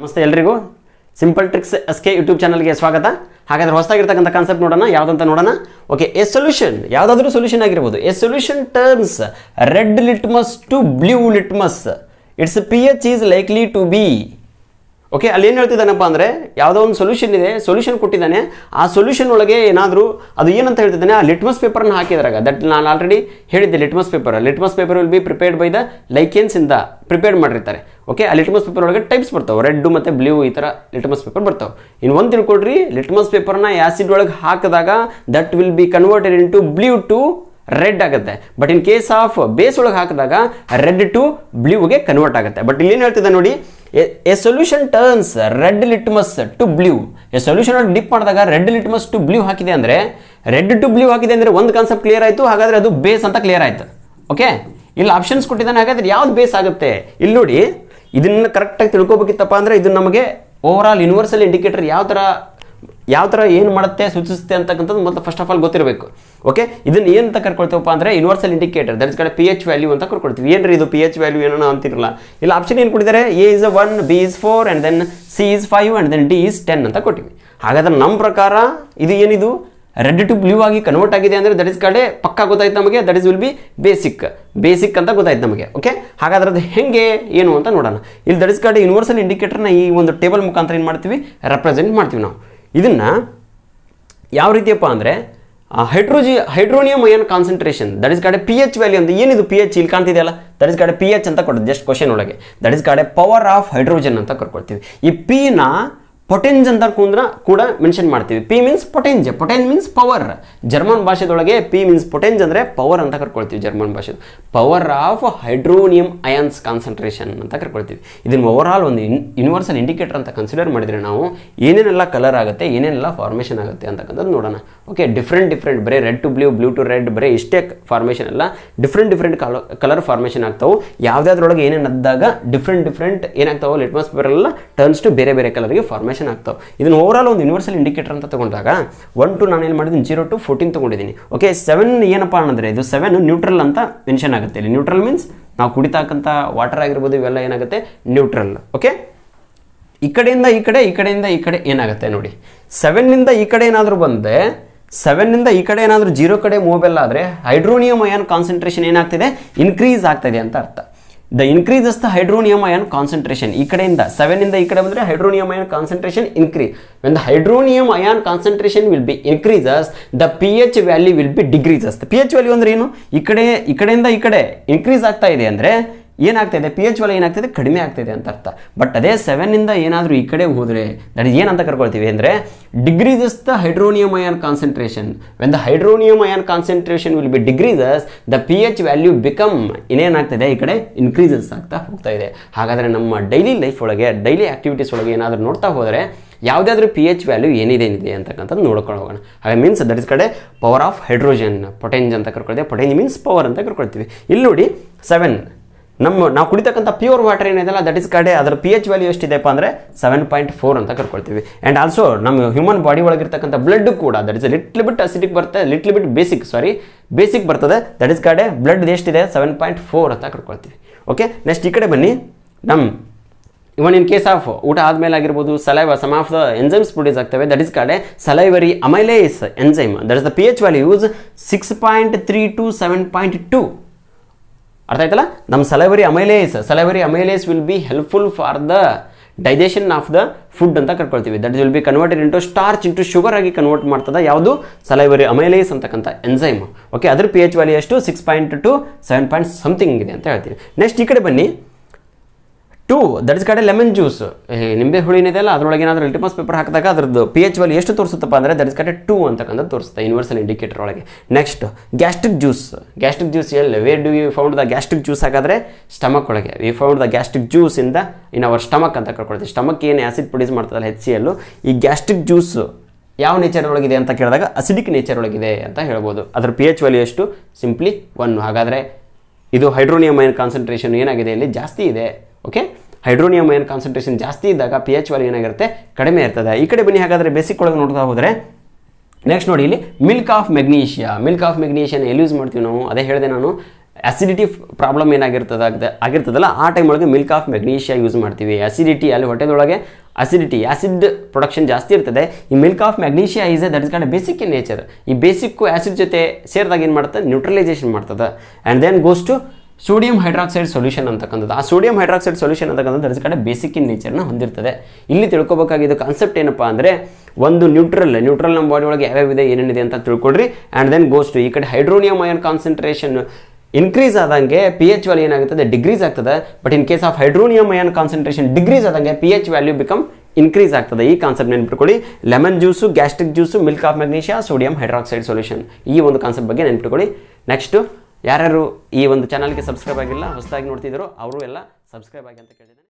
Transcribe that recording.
ನಮಸ್ತೆ ಎಲ್ರಿಗೂ simple tricks S K YouTube ಚಾನಲ್ಗೆ ಸ್ವಾಗತ ಹಾಗಾದ್ರೆ ಹೊಸದಾಗಿರ್ತಕ್ಕಂಥ ಕಾನ್ಸೆಪ್ಟ್ ನೋಡೋಣ ಯಾವುದಂತ ನೋಡೋಣ ಓಕೆ ಎ ಸೊಲ್ಯೂಷನ್ ಯಾವುದಾದ್ರೂ ಸೊಲ್ಯೂಷನ್ ಆಗಿರ್ಬೋದು A solution turns red litmus to blue litmus it's P H is likely to be okay ಅಲ್ಲಿ ಏನು ಹೇಳ್ತಿದ್ದಾನಪ್ಪ ಅಂದರೆ ಯಾವುದೋ ಒಂದು ಸೊಲ್ಯೂಷನ್ ಇದೆ ಸೊಲ್ಯೂಷನ್ ಕೊಟ್ಟಿದ್ದಾನೆ ಆ ಸೊಲ್ಯೂಷನ್ ಒಳಗೆ ಏನಾದರೂ ಅದು ಏನಂತ ಹೇಳ್ತಿದ್ದಾನೆ ಆ ಲಿಟ್ಮಸ್ ಪೇಪರ್ನ ಹಾಕಿದಾಗ ದಟ್ ನಾನು ಆಲ್ರೆಡಿ ಹೇಳಿದ್ದೆ litmus paper litmus paper will be prepared by the lichens ಇಂದ ಪ್ರಿಪೇರ್ಡ್ ಮಾಡಿರ್ತಾರೆ ಓಕೆ ಆ ಲಿಟ್ಮಸ್ ಪೇಪರ್ ಒಳಗೆ ಟೈಪ್ಸ್ ಬರ್ತಾವೆ ರೆಡ್ ಮತ್ತು ಬ್ಲೂ ಈ ಥರ ಲಿಟ್ಮಸ್ ಪೇಪರ್ ಬರ್ತಾವೆ ಇನ್ನು ಒಂದು ತಿಳ್ಕೊಡ್ರಿ ಲಿಟ್ಮಸ್ ಪೇಪರ್ನ ಆ್ಯಸಿಡ್ ಒಳಗೆ ಹಾಕಿದಾಗ that will be converted into blue to red ಆಗುತ್ತೆ but in case of base ಒಳಗೆ ಹಾಕಿದಾಗ ರೆಡ್ ಟು ಬ್ಲೂಗೆ ಕನ್ವರ್ಟ್ ಆಗುತ್ತೆ ಬಟ್ ಇಲ್ಲಿ ಏನು ಹೇಳ್ತಿದ್ದೆ ನೋಡಿ A solution turns red litmus to blue A solution dip ಮಾಡಿದಾಗ ರೆಡ್ ಲಿಟ್ಮಸ್ ಟು ಬ್ಲೂ ಹಾಕಿದೆ ಅಂದರೆ ರೆಡ್ ಟು ಬ್ಲೂ ಹಾಕಿದೆ ಅಂದರೆ ಒಂದು ಕಾನ್ಸೆಪ್ಟ್ ಕ್ಲಿಯರ್ ಆಯಿತು ಹಾಗಾದರೆ ಅದು ಬೇಸ್ ಅಂತ ಕ್ಲಿಯರ್ ಆಯಿತು ಓಕೆ ಇಲ್ಲಿ ಆಪ್ಷನ್ಸ್ ಕೊಟ್ಟಿದ್ದಾನೆ ಹಾಗಾದರೆ ಯಾವ್ದು ಬೇಸ್ ಆಗುತ್ತೆ ಇಲ್ಲಿ ನೋಡಿ ಇದನ್ನು ಕರೆಕ್ಟಾಗಿ ತಿಳ್ಕೊಬೇಕಿತ್ತಪ್ಪ ಅಂದರೆ ಇದು ನಮಗೆ ಓವರ್ ಆಲ್ ಯೂನಿವರ್ಸಲ್ ಇಂಡಿಕೇಟರ್ ಯಾವ ಥರ ಯಾವ ಥರ ಏನು ಮಾಡುತ್ತೆ ಸೂಚಿಸುತ್ತೆ ಅಂತಕ್ಕಂಥದ್ದು ಮೊದಲು ಫಸ್ಟ್ ಆಫ್ ಆಲ್ ಗೊತ್ತಿರಬೇಕು ಓಕೆ ಇದನ್ನು ಅಂತ ಕರ್ಕೊಳ್ತೀವಪ್ಪ ಅಂದರೆ ಯೂನಿವರ್ಸಲ್ ಇಂಡಿಕೇಟರ್ ದಟ್ಸ್ ಕಡೆ ಪಿ ಎಚ್ ವ್ಯಾಲ್ಯೂ ಅಂತ ಕರ್ಕೊಳ್ತೀವಿ ಏನ್ರಿ ಇದು ಪಿ ಎಚ್ ವ್ಯಾಲ್ಯೂ ಏನೋ ಅಂತಿರಲ್ಲ ಇಲ್ಲ ಆಪ್ಷನ್ ಏನು ಕೊಟ್ಟಿದ್ದಾರೆ A is one B is four and then C is five and then D is ten ಅಂತ ಕೊಟ್ಟಿವಿ ಹಾಗಾದ್ರೆ ನಮ್ಮ ಪ್ರಕಾರ ಇದು ಏನಿದು ರೆಡ್ ಟು ಬ್ಲೂ ಆಗಿ ಕನ್ವರ್ಟ್ ಆಗಿದೆ ಅಂದರೆ ದಟ್ ಇಸ್ ಕಡೆ ಪಕ್ಕ ಗೊತ್ತಾಯ್ತು ನಮಗೆ that is will be basic basic ಅಂತ ಗೊತ್ತಾಯ್ತು ನಮಗೆ ಓಕೆ ಹಾಗಾದ್ರೆ ಅದು ಹೆಂಗೆ ಏನು ಅಂತ ನೋಡೋಣ ಇಲ್ಲಿ ದಟ್ ಇಸ್ ಕಡೆ ಯೂನಿವರ್ಸಲ್ ಇಂಡಿಕೇಟರ್ನ ಈ ಒಂದು ಟೇಬಲ್ ಮುಖಾಂತರ ಏನು ಮಾಡ್ತೀವಿ ರೆಪ್ರೆಸೆಂಟ್ ಮಾಡ್ತೀವಿ ನಾವು ಇದನ್ನು ಯಾವ ರೀತಿಯಪ್ಪ ಅಂದರೆ ಹೈಡ್ರೋಜಿ hydronium ion concentration that is ಕಡೆ ಪಿ ಎಚ್ ವ್ಯಾಲ್ಯೂ ಅಂತ ಏನಿದು ಪಿ ಎಚ್ ಇಲ್ಲಿ ಕಾಣ್ತಿದೆಯಲ್ಲ ದಟ್ ಇಸ್ ಕಡೆ ಪಿ ಎಚ್ ಅಂತ ಕೊಡೋದು ಜಸ್ಟ್ ಕ್ವಶನ್ ಒಳಗೆ ದಟ್ ಇಸ್ ಕಡೆ ಪವರ್ ಆಫ್ ಹೈಡ್ರೋಜನ್ ಅಂತ ಕರ್ಕೊಳ್ತೀವಿ ಈ ಪಿನ ಪೊಟೆನ್ಜ್ ಅಂತ ಕೂಡ ಕೂಡ ಮೆನ್ಷನ್ ಮಾಡ್ತೀವಿ ಪಿ ಮೀನ್ಸ್ ಪೊಟೆನ್ಜ್ ಪೊಟೆನ್ ಮೀನ್ಸ್ ಪವರ್ ಜರ್ಮನ್ ಭಾಷೆದೊಳಗೆ ಪಿ ಮೀನ್ಸ್ ಪೊಟೆನ್ಜ್ ಅಂದರೆ ಪವರ್ ಅಂತ ಕರ್ಕೊಳ್ತೀವಿ ಜರ್ಮನ್ ಭಾಷೆ power of hydronium ions concentration ಅಂತ ಕರ್ಕೊಳ್ತೀವಿ ಇದನ್ನ ಓವರ್ ಆಲ್ ಒಂದು ಯೂನಿವರ್ಸಲ್ ಇಂಡಿಕೇಟರ್ ಅಂತ ಕನ್ಸಿಡರ್ ಮಾಡಿದರೆ ನಾವು ಏನೇನೆಲ್ಲ ಕಲರ್ ಆಗುತ್ತೆ ಏನೇನೆಲ್ಲ ಫಾರ್ಮೇಷನ್ ಆಗುತ್ತೆ ಅಂತಕ್ಕಂಥದ್ದು ನೋಡೋಣ ಓಕೆ ಡಿಫ್ರೆಂಟ್ ಡಿಫ್ರೆಂಟ್ ಬರೀ red to blue blue to red ಬರೀ ಇಷ್ಟೇ ಫಾರ್ಮೇಷನ್ ಅಲ್ಲ different different colour colour formation ಆಗ್ತಾವೆ ಯಾವುದಾದ್ರೊಳಗೆ ಏನೇನು ಅದ್ದಾಗ ಡಿಫ್ರೆಂಟ್ ಡಿಫ್ರೆಂಟ್ ಏನಾಗ್ತಾವೆ ಲಿಟ್ಮಸ್ ಎಲ್ಲ ಟರ್ನ್ಸ್ ಟು ಬೇರೆ ಬೇರೆ ಕಲರ್ಗೆ ಫಾರ್ಮೇಷನ್ ಡಿಫ್ರೆನ್ಷನ್ ಆಗ್ತಾವೆ ಇದನ್ನು ಓವರಾಲ್ ಒಂದು ಯೂನಿವರ್ಸಲ್ ಇಂಡಿಕೇಟರ್ ಅಂತ ತಗೊಂಡಾಗ ಒನ್ ಟು ನಾನು ಏನು ಮಾಡಿದ್ದೀನಿ ಜೀರೋ ಟು ಫೋರ್ಟೀನ್ ತೊಗೊಂಡಿದ್ದೀನಿ ಓಕೆ ಸೆವೆನ್ ಏನಪ್ಪ ಅಂದರೆ ಇದು ಸೆವೆನ್ ನ್ಯೂಟ್ರಲ್ ಅಂತ ಮೆನ್ಷನ್ ಆಗುತ್ತೆ ಇಲ್ಲಿ ನ್ಯೂಟ್ರಲ್ ಮೀನ್ಸ್ ನಾವು ಕುಡಿತಾಕಂಥ ವಾಟರ್ ಆಗಿರ್ಬೋದು ಇವೆಲ್ಲ ಏನಾಗುತ್ತೆ ನ್ಯೂಟ್ರಲ್ ಓಕೆ ಈ ಕಡೆಯಿಂದ ಈ ಕಡೆ ಈ ಕಡೆಯಿಂದ ಈ ಕಡೆ ಏನಾಗುತ್ತೆ ನೋಡಿ ಸೆವೆನ್ನಿಂದ ಈ ಕಡೆ ಏನಾದರೂ ಬಂದರೆ ಸೆವೆನ್ನಿಂದ ಈ ಕಡೆ ಏನಾದರೂ ಜೀರೋ ಕಡೆ ಮೂವೆಲ್ಲ ಆದರೆ ಹೈಡ್ರೋನಿಯಂ ಅಯಾನ್ ಕಾನ್ಸಂಟ್ರೇಷನ್ ಏನಾಗ್ತಿದೆ ಇನ್ಕ್ರೀಸ್ ಆಗ್ತಿದೆ ಅಂತ ಅರ್ಥ the increases the hydronium ion concentration ಈ ಕಡೆಯಿಂದ ಸೆವೆನ್ ಇಂದ ಈ ಕಡೆ ಬಂದರೆ hydronium ion concentration increase when the hydronium ion concentration will be increases the P H value will be decreases P H value ಅಂದ್ರೆ ಏನು ಈ ಕಡೆ ಈ ಕಡೆಯಿಂದ ಈ ಕಡೆ ಇನ್ಕ್ರೀಸ್ ಆಗ್ತಾ ಇದೆ ಅಂದರೆ ಏನಾಗ್ತಿದೆ ಪಿ ಎಚ್ ಏನಾಗ್ತಾ ಏನಾಗ್ತಿದೆ ಕಡಿಮೆ ಆಗ್ತಿದೆ ಅಂತ ಅರ್ಥ ಬಟ್ ಅದೇ ಸೆವೆನ್ನಿಂದ ಏನಾದರೂ ಈ ಕಡೆ ಹೋದರೆ ದಟ್ ಏನಂತ ಕರ್ಕೊಳ್ತೀವಿ ಅಂದರೆ decreases the hydronium ion concentration when the hydronium ion ion concentration will be decreases the P H value become ಇನ್ನೇನಾಗ್ತಿದೆ ಈ ಕಡೆ ಇನ್ಕ್ರೀಸಸ್ ಆಗ್ತಾ ಹೋಗ್ತಾ ಇದೆ ಹಾಗಾದರೆ ನಮ್ಮ ಡೈಲಿ ಲೈಫ್ ಒಳಗೆ ಡೈಲಿ ಆಕ್ಟಿವಿಟೀಸ್ ಒಳಗೆ ಏನಾದರೂ ನೋಡ್ತಾ ಹೋದರೆ ಯಾವುದಾದ್ರೂ ಪಿ ಎಚ್ ವ್ಯಾಲ್ಯೂ ಏನಿದೆ ಅಂತಕ್ಕಂಥದ್ದು ನೋಡ್ಕೊಂಡು ಹೋಗೋಣ ಹಾಗೆ ಮೀನ್ಸ್ ದಟ್ ಇಸ್ ಕಡೆ ಪವರ್ ಆಫ್ ಹೈಡ್ರೋಜನ್ ಪೊಟೆಂಜ್ ಅಂತ ಕರ್ಕೊಳ್ತೀವಿ ಪೊಟೆಂಜ್ ಮೀನ್ಸ್ ಪವರ್ ಅಂತ ಕರ್ಕೊಳ್ತೀವಿ ಇಲ್ಲಿ ನೋಡಿ ಸೆವೆನ್ ನಮ್ಮ ನಾವು ಕುಡಿತಕ್ಕಂಥ ಪ್ಯೂರ್ ವಾಟರ್ ಏನಿದೆಲ್ಲ ದಟ್ ಇಸ್ ಕಡೆ ಅದರ ಪಿ ಎಚ್ ವ್ಯಾಲ್ಯೂ ಎಷ್ಟಿದೆಪ್ಪ ಅಂದರೆ ಸೆವೆನ್ ಪಾಯಿಂಟ್ ಫೋರ್ ಅಂತ ಕರ್ಕೊಳ್ತೀವಿ ಆ್ಯಂಡ್ ಆಲ್ಸೋ ನಮ್ಮ ಹ್ಯೂಮನ್ ಬಾಡಿ ಒಳಗಿರ್ತಕ್ಕಂಥ ಬ್ಲಡ್ ಕೂಡ that is little bit acidic ಬರ್ತದೆ little bit basic sorry basic ಬರ್ತದೆ ದಟ್ ಇಸ್ ಕಡೆ ಬ್ಲಡ್ ಎಷ್ಟಿದೆ ಸೆವೆನ್ ಪಾಯಿಂಟ್ ಫೋರ್ ಅಂತ ಕರ್ಕೊಳ್ತೀವಿ ಓಕೆ ನೆಕ್ಸ್ಟ್ ಈ ಕಡೆ ಬನ್ನಿ ನಮ್ಮ ಇವನ್ ಇನ್ ಕೇಸ್ ಆಫ್ ಊಟ ಆದಮೇಲೆ ಆಗಿರ್ಬೋದು saliva some of the enzymes produce ಆಗ್ತವೆ ದಟ್ ಇಸ್ ಕಡೆ salivary amylase enzyme that is the P H values six point three to seven point two ಅರ್ಥ ಆಯ್ತಲ್ಲ ನಮ್ಮ salivary amylase salivary amylase will be helpful for the digestion of the food ಅಂತ ಕರ್ಕೊಳ್ತೀವಿ that will be converted into starch into sugar ಆಗಿ convert ಮಾಡ್ತದೆ ಯಾವುದು salivary amylase ಅಂತಕ್ಕಂಥ enzyme okay ಅದ್ರ ಪಿ ಎಚ್ ವ್ಯಾಲ್ಯೂ ಎಷ್ಟು six point two seven point something ಇದೆ ಅಂತ ಹೇಳ್ತೀವಿ ನೆಕ್ಸ್ಟ್ ಈ ಕಡೆ ಬನ್ನಿ ಟೂ ದಟ್ ಇಸ್ ಕಡೆ ಲೆಮನ್ ಜ್ಯೂಸ್ ನಿಂಬೆ ಹುಳಿ ಅಲ್ಲ ಅದರೊಳಗೆ ಏನಾದರೂ ಲಿಟಿಮಸ್ ಪೇಪರ್ ಹಾಕಿದಾಗ ಅದ್ರದ್ದು ಪಿ ಎಚ್ ವಲ್ ಎಷ್ಟು ತೋರಿಸುತ್ತಪ್ಪ ಅಂದರೆ ದಟ್ ಇಸ್ ಕಡೆ ಟೂ ಅಂತಕ್ಕಂಥದ್ದು ತೋರಿಸುತ್ತೆ ಯೂನಿವರ್ಸಲ್ ಇಂಡಿಕೇಟರ್ ಒಳಗೆ next gastric juice gastric juice ಎಲ್ಲಿ where do you found the gastric juice ಹಾಗಾದರೆ ಸ್ಟಮಕ್ ಒಳಗೆ we found the gastric juice ಇಂದ ಇನ್ ಅವರ್ ಸ್ಟಮಕ್ ಅಂತ ಕರ್ಕೊಳ್ತೀವಿ ಸ್ಟಮಕ್ ಏನು ಆ್ಯಸಿಡ್ ಪ್ರೊಡ್ಯೂಸ್ ಮಾಡ್ತಾರಲ್ಲ ಹೆಚ್ ಸಿ ಎಲ್ಲು ಈ ಗ್ಯಾಸ್ಟ್ರಿಕ್ ಜ್ಯೂಸ್ ಯಾವ ನೇಚರ್ ಒಳಗಿದೆ ಅಂತ ಕೇಳಿದಾಗ ಅಸಿಡಿಕ್ ನೇಚರ್ ಒಳಗಿದೆ ಅಂತ ಹೇಳ್ಬೋದು ಅದರ ಪಿ ಎಚ್ ವ್ಯಾಲ್ಯೂ ಎಷ್ಟು ಸಿಂಪ್ಲಿ ಒನ್ ಹಾಗಾದರೆ ಇದು ಹೈಡ್ರೋನಿಯಮ್ ಐನ್ ಕಾನ್ಸಂಟ್ರೇಷನ್ ಏನಾಗಿದೆ ಇಲ್ಲಿ ಜಾಸ್ತಿ ಇದೆ ಓಕೆ ಹೈಡ್ರೋನಿಯಂ ಏನು ಕಾನ್ಸಂಟ್ರೇಷನ್ ಜಾಸ್ತಿ ಇದ್ದಾಗ ಪಿ ಎಚ್ ವ್ಯಾಲ್ಯೂ ಏನಾಗಿರುತ್ತೆ ಕಡಿಮೆ ಇರ್ತದೆ ಈ ಕಡೆ ಬನ್ನಿ ಹಾಗಾದರೆ ಬೇಸಿಕ್ ಒಳಗೆ ನೋಡ್ತಾ ಹೋದರೆ ನೆಕ್ಸ್ಟ್ ನೋಡಿ ಇಲ್ಲಿ milk of magnesia milk of magnesia ಎಲ್ಲಿ ಯೂಸ್ ಮಾಡ್ತೀವಿ ನಾವು ಅದೇ ಹೇಳಿದೆ ನಾನು ಅಸಿಡಿಟಿ ಪ್ರಾಬ್ಲಮ್ ಏನಾಗಿರ್ತದೆ ಆಗಿರ್ತದಲ್ಲ ಆ ಟೈಮ್ ಒಳಗೆ ಮಿಲ್ಕ್ ಆಫ್ ಮೆಗ್ನೀಷಿಯಾ ಯೂಸ್ ಮಾಡ್ತೀವಿ ಅಸಿಡಿಟಿ ಅಲ್ಲಿ ಹೊಟ್ಟೆದೊಳಗೆ ಅಸಿಡಿಟಿ ಆ್ಯಸಿಡ್ ಪ್ರೊಡಕ್ಷನ್ ಜಾಸ್ತಿ ಇರ್ತದೆ ಈ milk of magnesia is that is ಕಾಂಡ್ ಬೇಸಿಕ್ ಇನ್ ನೇಚರ್ ಈ ಬೇಸಿಕ್ಕು ಆ್ಯಸಿಡ್ ಜೊತೆ ಸೇರಿದಾಗ ಏನು ಮಾಡ್ತದೆ ನ್ಯೂಟ್ರಲೈಸೇಷನ್ ಮಾಡ್ತದೆ and then goes to sodium hydroxide solution ಅಂತಕ್ಕಂಥದ್ದು ಆ ಸೋಡಿಯಂ ಹೈಡ್ರಾಕ್ಸೈಡ್ ಸೊಲ್ಯೂಷನ್ ಅಂತಕ್ಕಂಥದ್ದು ಅದರ ಕಡೆ ಬೇಸಿಕ್ ಇನ್ ನೇಚರ್ನ ಹೊಂದಿರ್ತದೆ ಇಲ್ಲಿ ತಿಳ್ಕೊಬೇಕಾಗಿದ್ದು ಕಾನ್ಸೆಪ್ಟ್ ಏನಪ್ಪ ಅಂದರೆ ಒಂದು ನ್ಯೂಟ್ರಲ್ ನ್ಯೂಟ್ರಲ್ ನಮ್ಮ ಬಾಡಿ ಒಳಗೆ ಯಾವ್ಯಾವಿದೆ ಏನೇನಿದೆ ಅಂತ ತಿಳ್ಕೊಡ್ರಿ ಆ್ಯಂಡ್ ದೆನ್ ಗೋಸ್ ಟು ಈ ಕಡೆ ಹೈಡ್ರೋನಿಯಂ ಅಯನ್ ಕಾನ್ಸಂಟ್ರೇಷನ್ ಇನ್ಕ್ರೀಸ್ ಆದಂಗೆ ಪಿ ಎಚ್ ವ್ಯಾಲ್ಯೂ ಏನಾಗುತ್ತದೆ ಡಿಗ್ರೀಸ್ ಆಗ್ತದೆ but in case of hydronium ion concentration decrease ಆದಂಗೆ P H value become increase ಆಗ್ತದೆ ಈ ಕಾನ್ಸೆಪ್ಟ್ ನೆನ್ಪಿಟ್ಕೊಳ್ಳಿ lemon juice gastric juice milk of magnesia sodium hydroxide solution ಈ ಒಂದು concept ಬಗ್ಗೆ ನೆನ್ಪಿಟ್ಕೊಳ್ಳಿ ನೆಕ್ಸ್ಟು ಯಾರ್ಯಾರು ಈ ಒಂದು ಚಾನಲ್ಗೆ ಸಬ್ಸ್ಕ್ರೈಬ್ ಆಗಿಲ್ಲ ಹೊಸದಾಗಿ ನೋಡ್ತಿದ್ರು ಅವರು ಎಲ್ಲ ಸಬ್ಸ್ಕ್ರೈಬ್ ಆಗಿ ಅಂತ ಕೇಳಿದ್ದೀನಿ